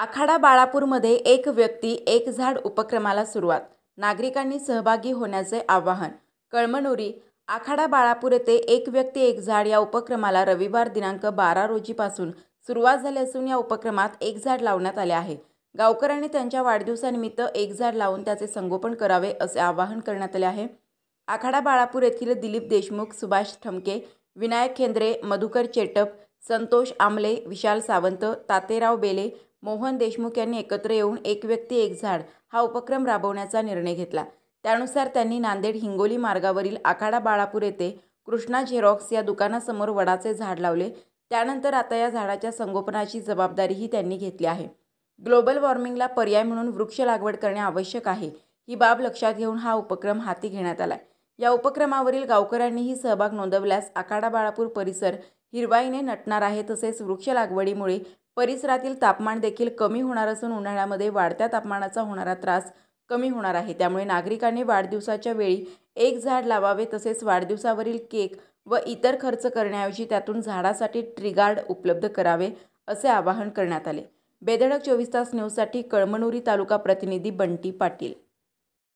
आखाडा बाळापूरमध्ये एक व्यक्ती एक झाड उपक्रमाला सुरुवात नागरिकांनी सहभागी होण्याचे आवाहन कळमनुरी आखाडा बाळापूर येथे एक व्यक्ती एक झाड या उपक्रमाला रविवार दिनांक बारा रोजीपासून सुरुवात झाली असून या उपक्रमात एक झाड लावण्यात आले आहे गावकऱ्यांनी त्यांच्या वाढदिवसानिमित्त एक झाड लावून त्याचे संगोपन करावे असे आवाहन करण्यात आले आहे आखाडा बाळापूर येथील दिलीप देशमुख सुभाष ठमके विनायक खेंद्रे मधुकर चेटप संतोष आमले विशाल सावंत तातेराव बेले मोहन देशमुख यांनी एकत्र येऊन एक व्यक्ती एक झाड हा उपक्रम राबवण्याचा निर्णय घेतला त्यानुसार त्यांनी नांदेड हिंगोली मार्गावरील आखाडा बाळापूर येथे कृष्णा झेरॉक्स या दुकानासमोर वडाचे झाड लावले त्यानंतर आता या झाडाच्या संगोपनाची जबाबदारीही त्यांनी घेतली आहे ग्लोबल वॉर्मिंगला पर्याय म्हणून वृक्ष लागवड करणे आवश्यक आहे ही बाब लक्षात घेऊन हा उपक्रम हाती घेण्यात आला या उपक्रमावरील गावकऱ्यांनीही सहभाग नोंदवल्यास आखाडा बाळापूर परिसर हिरवाईने नटणार आहे तसेच वृक्ष लागवडीमुळे परिसरातील तापमान देखील कमी होणार असून उन्हाळ्यामध्ये वाढत्या तापमानाचा होणारा त्रास कमी होणार आहे त्यामुळे नागरिकांनी वाढदिवसाच्या वेळी एक झाड लावावे तसेच वाढदिवसावरील केक व इतर खर्च करण्याऐवजी त्यातून झाडासाठी ट्रिगार्ड उपलब्ध करावे असे आवाहन करण्यात आले बेधडक चोवीस तास न्यूजसाठी कळमनुरी तालुका प्रतिनिधी बंटी पाटील